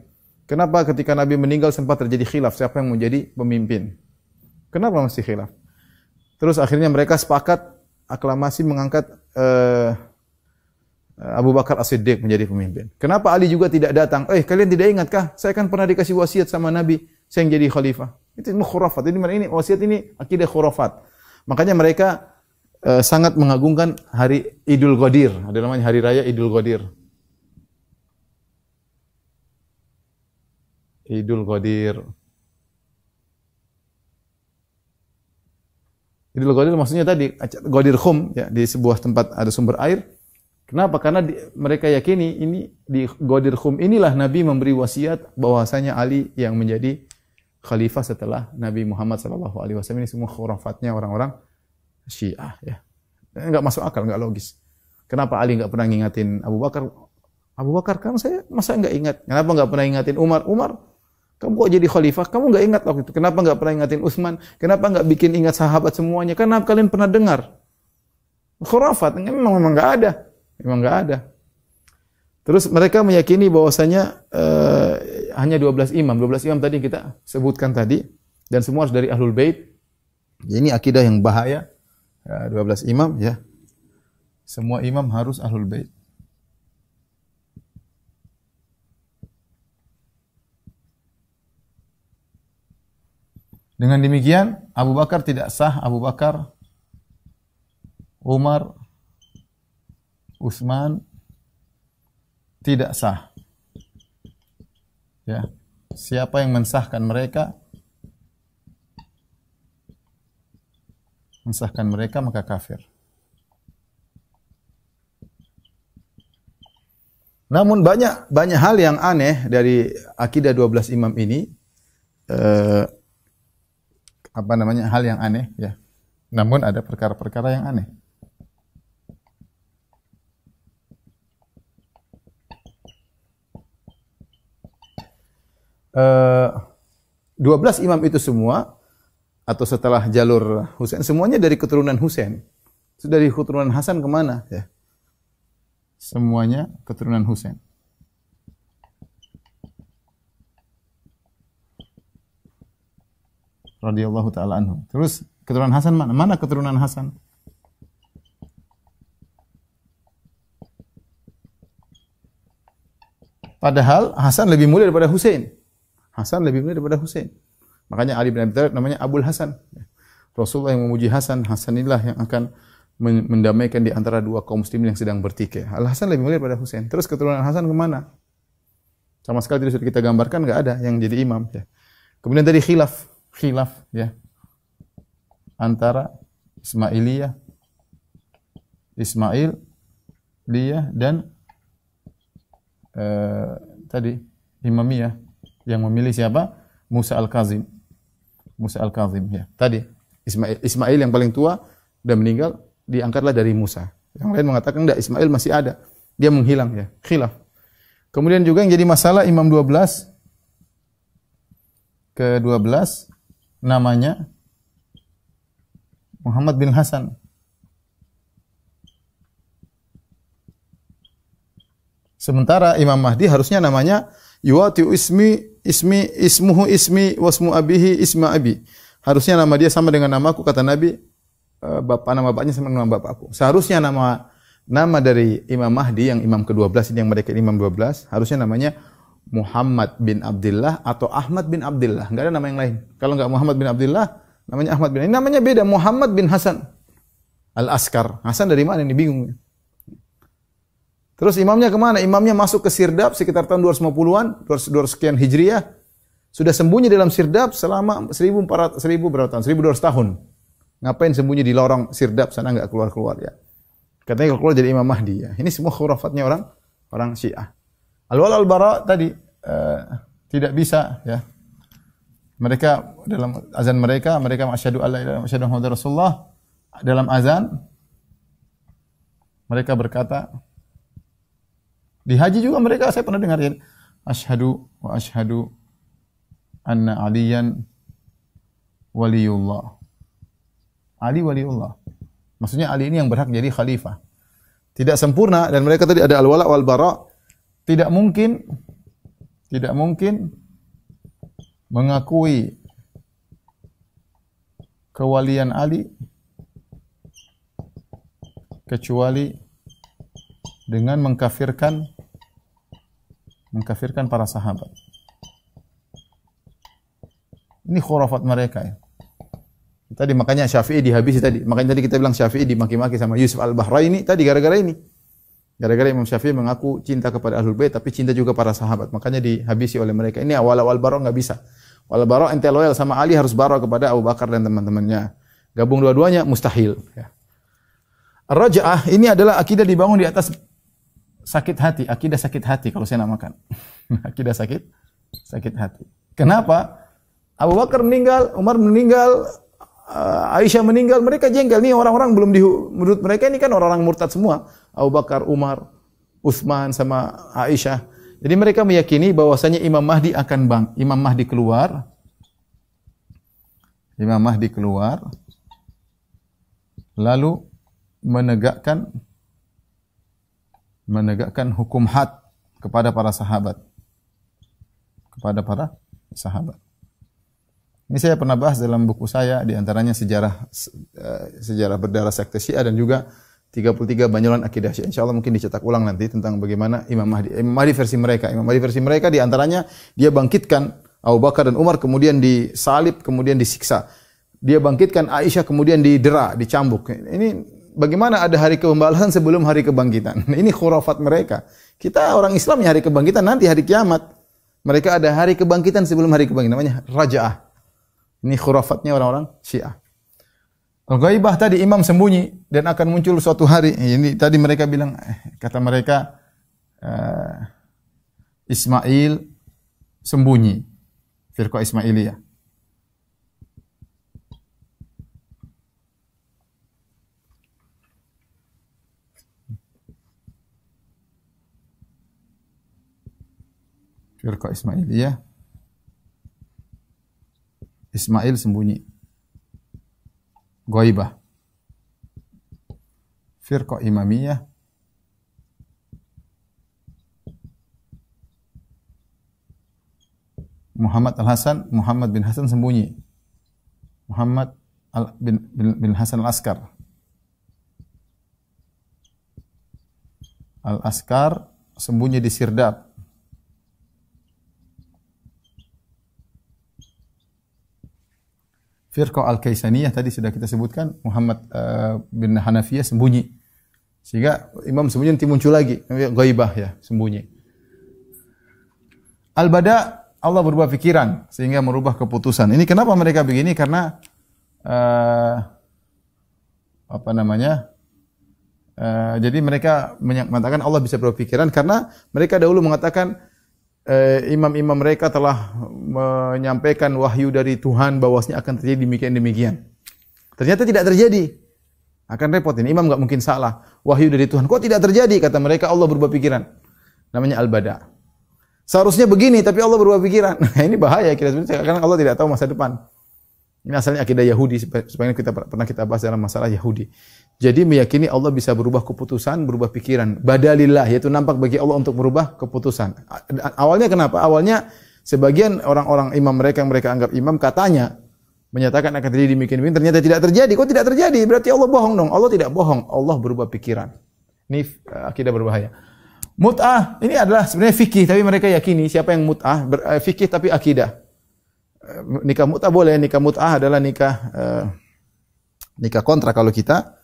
kenapa ketika Nabi meninggal sempat terjadi khilaf siapa yang menjadi pemimpin? Kenapa masih khilaf? Terus akhirnya mereka sepakat aklamasi mengangkat uh, Abu Bakar As-Siddiq menjadi pemimpin. Kenapa Ali juga tidak datang? Eh, kalian tidak ingatkah? Saya kan pernah dikasih wasiat sama Nabi, saya yang jadi khalifah. Itu khurafat. Ini mana ini wasiat ini akidah khurafat. Makanya mereka uh, sangat mengagungkan hari Idul Ghadir. Ada namanya hari raya Idul Ghadir. Idul Ghadir. Idil Ghadir maksudnya tadi Ghadir Khum ya di sebuah tempat ada sumber air. Kenapa? Karena di, mereka yakini ini di Ghadir Khum inilah Nabi memberi wasiat bahwasanya Ali yang menjadi khalifah setelah Nabi Muhammad sallallahu alaihi wasallam ini semua khurafatnya orang-orang Syiah ya. Enggak masuk akal, enggak logis. Kenapa Ali enggak pernah ngingatin Abu Bakar? Abu Bakar kan saya masa enggak ingat. Kenapa enggak pernah ingatin Umar? Umar Kamu kok jadi khalifah? Kamu nggak ingat waktu itu? Kenapa nggak pernah ingatin Utsman? Kenapa nggak bikin ingat sahabat semuanya? Karena kalian pernah dengar. Khurafat, memang memang nggak ada, memang nggak ada. Terus mereka meyakini bahwasanya uh, hanya 12 imam. 12 imam tadi kita sebutkan tadi dan semua harus dari Ahlul Bait. Ini akidah yang bahaya. Ya, 12 imam ya. Semua imam harus Ahlul Bait. Dengan demikian Abu Bakar tidak sah Abu Bakar Umar Utsman tidak sah. Ya. Siapa yang mensahkan mereka? Mensahkan mereka maka kafir. Namun banyak banyak hal yang aneh dari akidah 12 imam ini eh, apa namanya hal yang aneh ya. Namun ada perkara-perkara yang aneh. Eh, dua belas imam itu semua atau setelah jalur Husain semuanya dari keturunan Husain. Sudah dari keturunan Hasan kemana ya? Semuanya keturunan Husain. radhiyallahu taala anhu. Terus keturunan Hasan mana? Mana keturunan Hasan? Padahal Hasan lebih mulia daripada Hussein. Hasan lebih mulia daripada Hussein. Makanya Ali bin Abi Thalib namanya Abdul Hasan. Rasulullah yang memuji Hasan, Hasan inilah yang akan mendamaikan di antara dua kaum muslim yang sedang bertikai. Al Hasan lebih mulia daripada Hussein. Terus keturunan Hasan ke mana? Sama sekali tidak sudah kita gambarkan, enggak ada yang jadi imam. Ya. Kemudian dari khilaf, khilaf ya antara Ismailiyah Ismail dia dan eh, tadi Imamiyah yang memilih siapa Musa Al-Kazim Musa Al-Kazim ya tadi Ismail Ismail yang paling tua dan meninggal diangkatlah dari Musa yang lain mengatakan tidak Ismail masih ada dia menghilang ya khilaf kemudian juga yang jadi masalah Imam 12 ke-12 namanya Muhammad bin Hasan. Sementara Imam Mahdi harusnya namanya Yuwatiu ismi ismi ismuhu ismi wasmu abihi isma abi. Harusnya nama dia sama dengan namaku kata Nabi e, bapak nama bapaknya sama dengan nama bapakku. Seharusnya nama nama dari Imam Mahdi yang Imam ke-12 ini yang mereka Imam 12 harusnya namanya Muhammad bin Abdullah atau Ahmad bin Abdullah. tidak ada nama yang lain. Kalau tidak Muhammad bin Abdullah, namanya Ahmad bin. Ini namanya beda Muhammad bin Hasan Al Askar. Hasan dari mana ini bingung. Terus imamnya ke mana? Imamnya masuk ke Sirdap sekitar tahun 250-an, 200 sekian Hijriah. Sudah sembunyi dalam Sirdap selama 1400 1000 berapa tahun? 1200 tahun. Ngapain sembunyi di lorong Sirdap? sana enggak keluar-keluar ya? Katanya kalau keluar jadi Imam Mahdi ya. Ini semua khurafatnya orang orang Syiah. Al-Wala al-Bara tadi Eh, tidak bisa ya mereka dalam azan mereka mereka masyhadu Allah, ilaha masyhadu muhammadar rasulullah dalam azan mereka berkata di haji juga mereka saya pernah dengar ini, asyhadu wa asyhadu anna aliyan waliullah ali waliullah maksudnya ali ini yang berhak jadi khalifah tidak sempurna dan mereka tadi ada al wala wal bara tidak mungkin tidak mungkin mengakui kewalian Ali kecuali dengan mengkafirkan mengkafirkan para sahabat. Ini khurafat mereka ya. Tadi makanya Syafi'i dihabisi tadi. Makanya tadi kita bilang Syafi'i dimaki-maki sama Yusuf Al-Bahra ini tadi gara-gara ini. Gara-gara Imam Syafi'i mengaku cinta kepada Ahlul Bayt, tapi cinta juga para sahabat. Makanya dihabisi oleh mereka. Ini awal-awal barok enggak bisa. Walau barok ente loyal sama Ali harus barok kepada Abu Bakar dan teman-temannya. Gabung dua-duanya mustahil. Ya. Raja'ah ini adalah akidah dibangun di atas sakit hati. Akidah sakit hati kalau saya namakan. akidah sakit, sakit hati. Kenapa? Abu Bakar meninggal, Umar meninggal, uh, Aisyah meninggal, mereka jengkel. Ini orang-orang belum di menurut mereka ini kan orang-orang murtad semua. Abu Bakar, Umar, Uthman sama Aisyah. Jadi mereka meyakini bahwasanya Imam Mahdi akan bang, Imam Mahdi keluar. Imam Mahdi keluar lalu menegakkan menegakkan hukum had kepada para sahabat. Kepada para sahabat. Ini saya pernah bahas dalam buku saya di antaranya sejarah eh, sejarah berdarah sekte Syiah dan juga 33 Banyolan Akidah Syiah. Insyaallah mungkin dicetak ulang nanti tentang bagaimana Imam Mahdi Imam eh, Mahdi versi mereka. Imam Mahdi versi mereka di antaranya dia bangkitkan Abu Bakar dan Umar kemudian disalib kemudian disiksa. Dia bangkitkan Aisyah kemudian didera, dicambuk. Ini bagaimana ada hari kebembalasan sebelum hari kebangkitan? Ini khurafat mereka. Kita orang Islam yang hari kebangkitan nanti hari kiamat. Mereka ada hari kebangkitan sebelum hari kebangkitan namanya raja'ah. Ini khurafatnya orang-orang Syiah. Al-Ghaibah tadi imam sembunyi dan akan muncul suatu hari. Ini eh, tadi mereka bilang, eh, kata mereka, uh, Ismail sembunyi. Firqa Ismailiyah. Firqa Ismailiyah. Ismail sembunyi. Goibah. Firqa Imamiyah. Muhammad Al-Hasan, Muhammad bin Hasan sembunyi. Muhammad al bin, bin, bin Hasan Al-Askar. Al-Askar sembunyi di Sirdab. Firqa Al-Kaisaniyah tadi sudah kita sebutkan Muhammad uh, bin Hanafiyah sembunyi. Sehingga imam sembunyi nanti muncul lagi. gaibah ya, sembunyi. Al-Bada Allah berubah fikiran sehingga merubah keputusan. Ini kenapa mereka begini? Karena uh, apa namanya? Uh, jadi mereka menyatakan Allah bisa berubah pikiran karena mereka dahulu mengatakan Eh, imam-imam eh, mereka telah menyampaikan wahyu dari Tuhan bahwasanya akan terjadi demikian-demikian. Ternyata tidak terjadi. Akan repot ini. Imam enggak mungkin salah. Wahyu dari Tuhan. Kok tidak terjadi? Kata mereka Allah berubah pikiran. Namanya Al-Bada. Seharusnya begini, tapi Allah berubah pikiran. ini bahaya. Kira -kira. Allah tidak tahu masa depan. Ini asalnya akidah Yahudi sebagaimana kita pernah kita bahas dalam masalah Yahudi. Jadi meyakini Allah bisa berubah keputusan, berubah pikiran. Badalillah yaitu nampak bagi Allah untuk berubah keputusan. Awalnya kenapa? Awalnya sebagian orang-orang imam mereka yang mereka anggap imam katanya menyatakan akan terjadi demikian demikian ternyata tidak terjadi. Kok tidak terjadi? Berarti Allah bohong dong. Allah tidak bohong. Allah berubah pikiran. Ini e, akidah berbahaya. Mut'ah ini adalah sebenarnya fikih tapi mereka yakini siapa yang mut'ah e, fikih tapi akidah. Eh, nikah mut'ah boleh. Nikah mut'ah adalah nikah uh, nikah kontra. kalau kita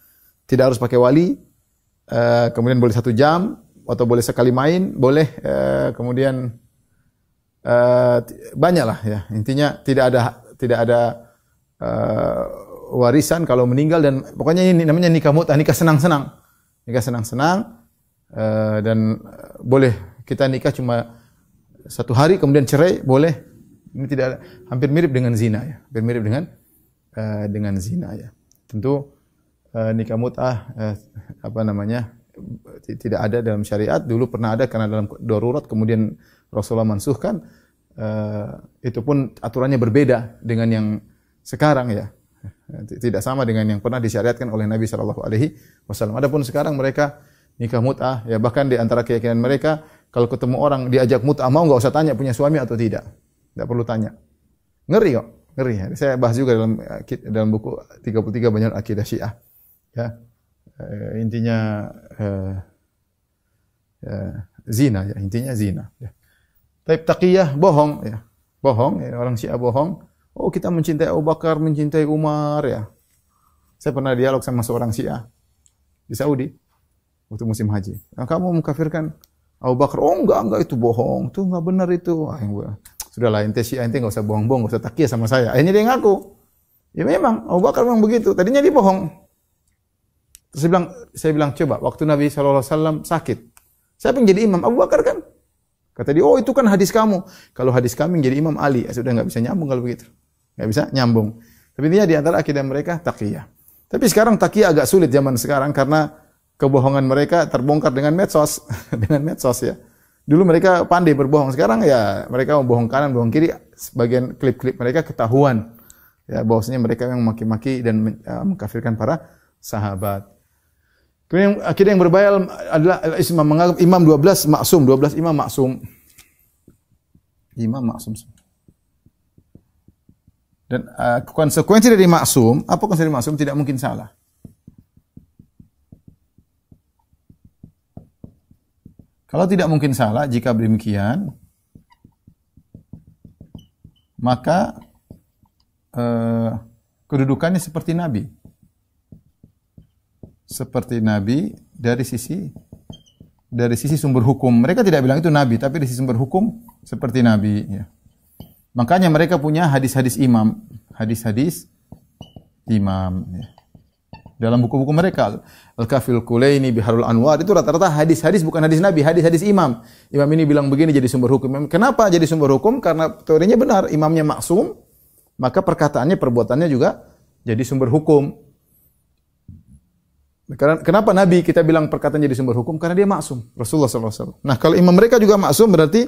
tidak harus pakai wali. Uh, kemudian boleh satu jam atau boleh sekali main, boleh uh, kemudian uh, banyaklah ya. Intinya tidak ada tidak ada uh, warisan kalau meninggal dan pokoknya ini namanya nikah mut'ah, nikah senang-senang. Nikah senang-senang uh, dan boleh kita nikah cuma satu hari kemudian cerai boleh ini tidak ada, hampir mirip dengan zina ya hampir mirip dengan uh, dengan zina ya tentu uh, nikah mutah uh, apa namanya tidak ada dalam syariat dulu pernah ada karena dalam darurat kemudian Rasulullah mansuhkan uh, itu pun aturannya berbeda dengan yang sekarang ya tidak sama dengan yang pernah disyariatkan oleh Nabi sallallahu alaihi wasallam adapun sekarang mereka nikah mutah ya bahkan di antara keyakinan mereka kalau ketemu orang diajak mutah mau enggak usah tanya punya suami atau tidak tidak perlu tanya. Ngeri kok. Ngeri. Saya bahas juga dalam dalam buku 33 banyak akidah syiah. Ya. Uh, intinya uh, uh, zina. Ya. Intinya zina. Ya. Taib taqiyah, bohong. Ya. Bohong. Ya. Orang syiah bohong. Oh kita mencintai Abu Bakar, mencintai Umar. Ya. Saya pernah dialog sama seorang syiah di Saudi. Waktu musim haji. kamu mengkafirkan Abu Bakar, oh enggak, enggak itu bohong, itu enggak benar itu. Ah, sudahlah ente si ente enggak usah bohong-bohong, enggak usah takia sama saya. Akhirnya dia ngaku. Ya memang Abu Bakar memang begitu. Tadinya dia bohong. Terus saya bilang, saya bilang coba waktu Nabi sallallahu alaihi wasallam sakit. Saya yang jadi imam? Abu Bakar kan? Kata dia, oh itu kan hadis kamu. Kalau hadis kami jadi imam Ali. Ya, sudah enggak bisa nyambung kalau begitu. Enggak bisa nyambung. Tapi dia di antara akidah mereka takia. Tapi sekarang takia agak sulit zaman sekarang karena kebohongan mereka terbongkar dengan medsos. dengan medsos ya. Dulu mereka pandai berbohong, sekarang ya mereka bohong kanan, bohong kiri, sebagian klip-klip mereka ketahuan. Ya, bahwasanya mereka yang maki-maki dan uh, mengkafirkan para sahabat. Kemudian yang, akhirnya yang berbayal adalah Imam menganggap Imam 12 maksum, 12 Imam maksum. Imam maksum. Dan uh, konsekuensi dari maksum, apa konsekuensi dari maksum? Tidak mungkin salah. Kalau tidak mungkin salah jika demikian, maka eh, kedudukannya seperti Nabi. Seperti Nabi dari sisi dari sisi sumber hukum. Mereka tidak bilang itu Nabi, tapi dari sisi sumber hukum seperti Nabi. Ya. Makanya mereka punya hadis-hadis imam. Hadis-hadis imam. Ya. dalam buku-buku mereka Al-Kafil Kulaini Biharul Anwar itu rata-rata hadis-hadis bukan hadis Nabi, hadis-hadis imam. Imam ini bilang begini jadi sumber hukum. Kenapa jadi sumber hukum? Karena teorinya benar, imamnya maksum, maka perkataannya, perbuatannya juga jadi sumber hukum. Kenapa Nabi kita bilang perkataan jadi sumber hukum? Karena dia maksum, Rasulullah SAW. Nah, kalau imam mereka juga maksum, berarti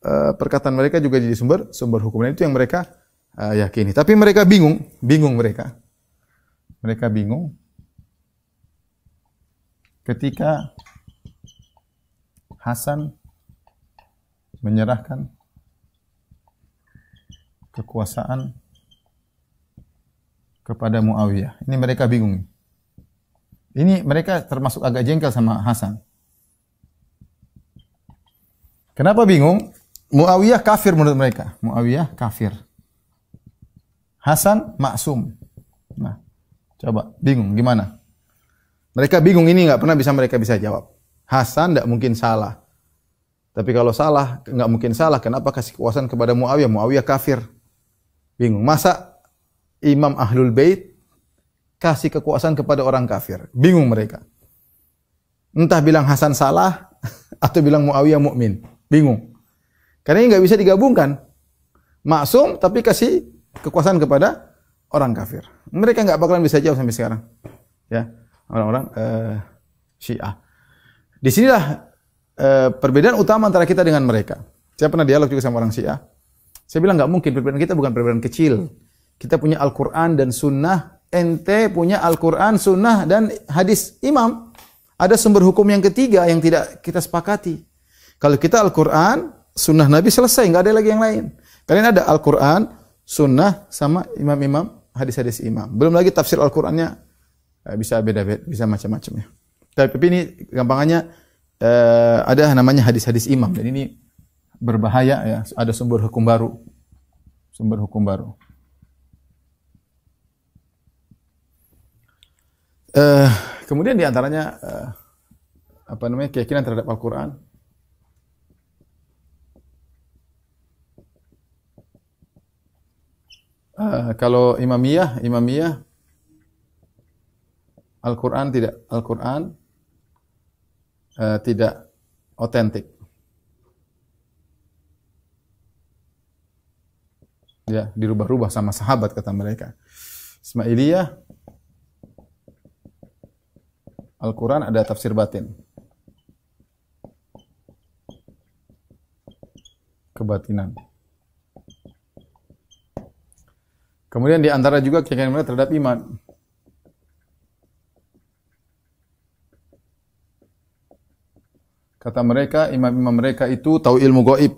eh, perkataan mereka juga jadi sumber sumber hukum. Dan itu yang mereka eh, yakini. Tapi mereka bingung, bingung mereka mereka bingung ketika Hasan menyerahkan kekuasaan kepada Muawiyah. Ini mereka bingung. Ini mereka termasuk agak jengkel sama Hasan. Kenapa bingung? Muawiyah kafir menurut mereka. Muawiyah kafir. Hasan maksum. Nah, Coba, bingung gimana? Mereka bingung ini enggak pernah bisa mereka bisa jawab. Hasan enggak mungkin salah. Tapi kalau salah enggak mungkin salah, kenapa kasih kekuasaan kepada Muawiyah? Muawiyah kafir. Bingung. Masa Imam Ahlul Bait kasih kekuasaan kepada orang kafir? Bingung mereka. Entah bilang Hasan salah atau bilang Muawiyah mukmin. Bingung. Karena ini enggak bisa digabungkan. Maksum tapi kasih kekuasaan kepada orang kafir. Mereka enggak bakalan bisa jawab sampai sekarang. Ya. Orang-orang uh, Syiah. Di sinilah uh, perbedaan utama antara kita dengan mereka. Saya pernah dialog juga sama orang Syiah. Saya bilang enggak mungkin perbedaan kita bukan perbedaan kecil. Kita punya Al-Qur'an dan sunnah. NT punya Al-Qur'an, sunnah dan hadis imam. Ada sumber hukum yang ketiga yang tidak kita sepakati. Kalau kita Al-Qur'an, sunnah Nabi selesai, enggak ada lagi yang lain. Kalian ada Al-Qur'an, sunnah sama imam-imam hadis-hadis imam. Belum lagi tafsir Al-Qur'annya eh, bisa beda-beda, bisa macam-macam ya. Tapi ini gampangannya eh, ada namanya hadis-hadis imam. Jadi ini berbahaya ya, ada sumber hukum baru. Sumber hukum baru. Eh, kemudian di antaranya eh, apa namanya keyakinan terhadap Al-Qur'an Ah, kalau imamiyah, imamiyah Al-Quran tidak Al-Quran uh, tidak otentik. Ya, dirubah-rubah sama sahabat kata mereka. Ismailiyah Al-Quran ada tafsir batin. Kebatinan. Kebatinan. Kemudian di antara juga keyakinan mereka terhadap iman. Kata mereka, imam-imam mereka itu tahu ilmu goib.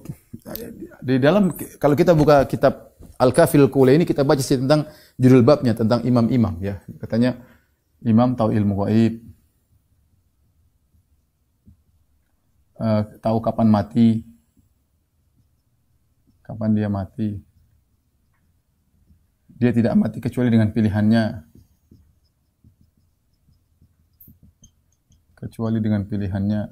Di dalam, kalau kita buka kitab Al-Kafil Kule ini, kita baca sih tentang judul babnya, tentang imam-imam. ya Katanya, imam tahu ilmu goib. Eh, tahu kapan mati. Kapan dia Mati dia tidak mati kecuali dengan pilihannya. Kecuali dengan pilihannya.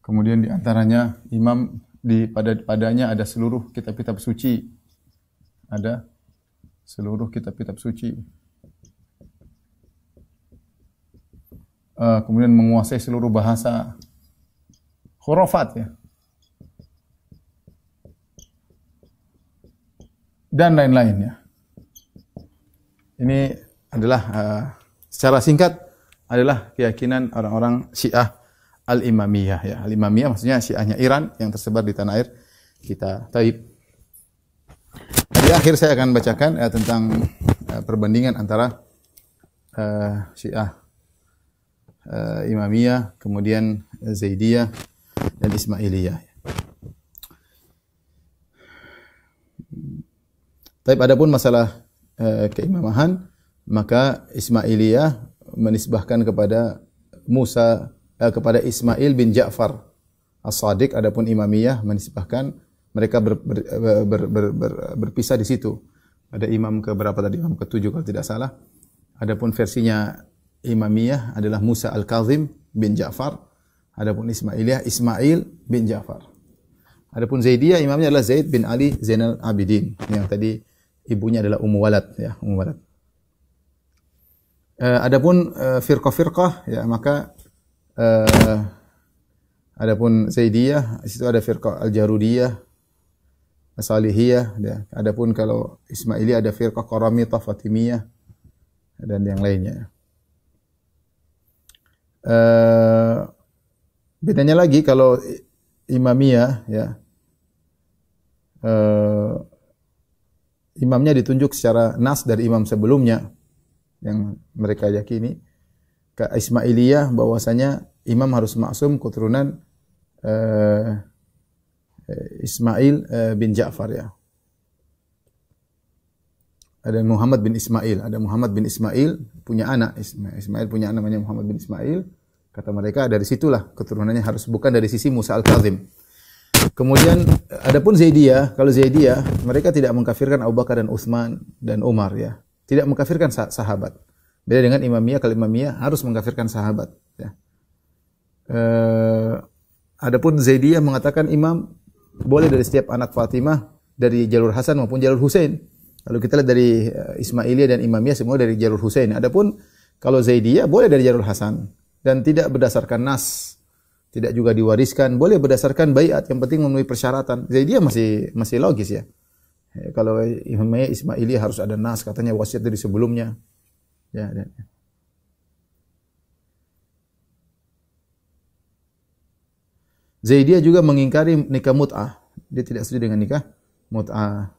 Kemudian di antaranya imam di pada padanya ada seluruh kitab-kitab suci. Ada seluruh kitab-kitab suci. Uh, kemudian menguasai seluruh bahasa khurafat ya dan lain-lainnya. Ini adalah uh, secara singkat adalah keyakinan orang-orang Syiah Al-Imamiyah ya. Al-Imamiyah maksudnya Syiahnya Iran yang tersebar di tanah air kita. Taib. Di akhir saya akan bacakan uh, tentang uh, perbandingan antara uh, Syiah uh, Imamiyah kemudian Zaidiyah dan Ismailiyah. Tapi ada pun masalah uh, keimamahan, maka Ismailiyah menisbahkan kepada Musa uh, kepada Ismail bin Ja'far As-Sadiq adapun Imamiyah menisbahkan mereka ber, ber, ber, eh, ber, ber, ber, berpisah di situ. Ada imam ke berapa tadi? Imam ke-7 kalau tidak salah. Adapun versinya Imamiyah adalah Musa Al-Kazim bin Ja'far. Adapun Ismailiyah Ismail bin Ja'far. Adapun Zaidiyah imamnya adalah Zaid bin Ali Zainal Abidin yang tadi ibunya adalah Ummu Walad ya Ummu Walad. Eh, adapun eh, firqah firqah ya maka eh, adapun Zaidiyah situ ada firqah Al-Jarudiyah Salihiyah ya. Adapun kalau Ismaili ada firqah Qaramithah Fatimiyah dan yang lainnya. Uh, bedanya lagi kalau imamiyah ya uh, imamnya ditunjuk secara nas dari imam sebelumnya yang mereka yakini ke Ismailiyah bahwasanya imam harus maksum keturunan uh, Ismail uh, bin Ja'far ya. Ada Muhammad bin Ismail, ada Muhammad bin Ismail punya anak Ismail punya anak namanya Muhammad bin Ismail kata mereka dari situlah keturunannya harus bukan dari sisi Musa al-Kazim. Kemudian ada pun Zaidiyah, kalau Zaidiyah mereka tidak mengkafirkan Abu Bakar dan Uthman dan Umar ya. Tidak mengkafirkan sah sahabat. Beda dengan Imamiyah, kalau Imamiyah harus mengkafirkan sahabat ya. Eh, adapun Zaidiyah mengatakan Imam boleh dari setiap anak Fatimah dari jalur Hasan maupun jalur Hussein. Kalau kita lihat dari eh, Ismailiyah dan Imamiyah semua dari jalur Hussein. Adapun kalau Zaidiyah boleh dari jalur Hasan dan tidak berdasarkan nas tidak juga diwariskan boleh berdasarkan bayat yang penting memenuhi persyaratan jadi dia masih masih logis ya eh, kalau Imam Ismaili harus ada nas katanya wasiat dari sebelumnya ya dan ya. Zaidiyah juga mengingkari nikah mut'ah. Dia tidak setuju dengan nikah mut'ah.